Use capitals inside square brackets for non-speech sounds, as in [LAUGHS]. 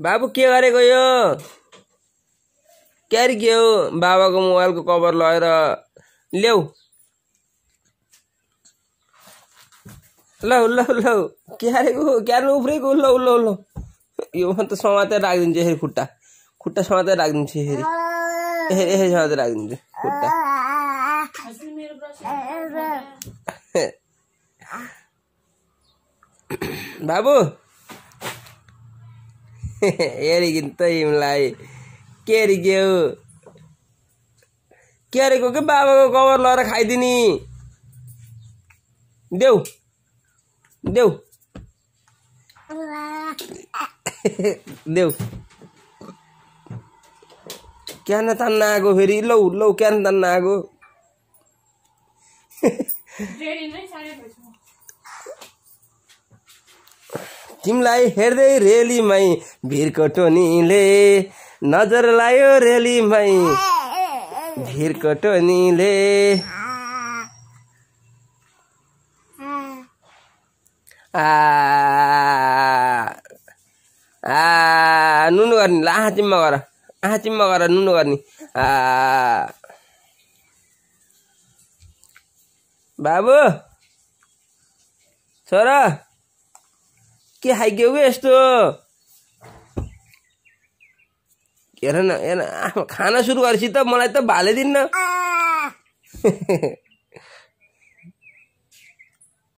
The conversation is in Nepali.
बाबु के गरेको यो क्यारी के हो बाबाको मोबाइलको कभर लगेर ल्याऊ लौ लौ लौ क्यारेको क्यारे उफ्रेको लौ लौ लौ यो म त समातेर राखिदिन्छु हेरि खुट्टा खुट्टा समातेर राखिदिन्छु फेरि यसरी समातेर राखिदिन्छु खुट्टा बाबु ಏರಿಗಿಂತ ಇಮ್ಲಾಯಿ केरिग्यौ क्यारेको के बाबाको कभर लगाएर खाइदिने देऊ देऊ देऊ क्यान तान्न आएको फेरि लौ लौ क्यान तान्न आएको तिमीलाई हेर्दै रेलीमै भिरको टोनीले नजर लायो रेलीमै भिरको टोनीले आ आ नुनु गर्ने ल आँ चिम्मा गर आँ चिम्मा गर नुनु गर्ने बाबु छोरा के खाइदियो हौ यस्तो हेर न हेर खाना सुरु गरेपछि त मलाई त भाले दिन्न [LAUGHS]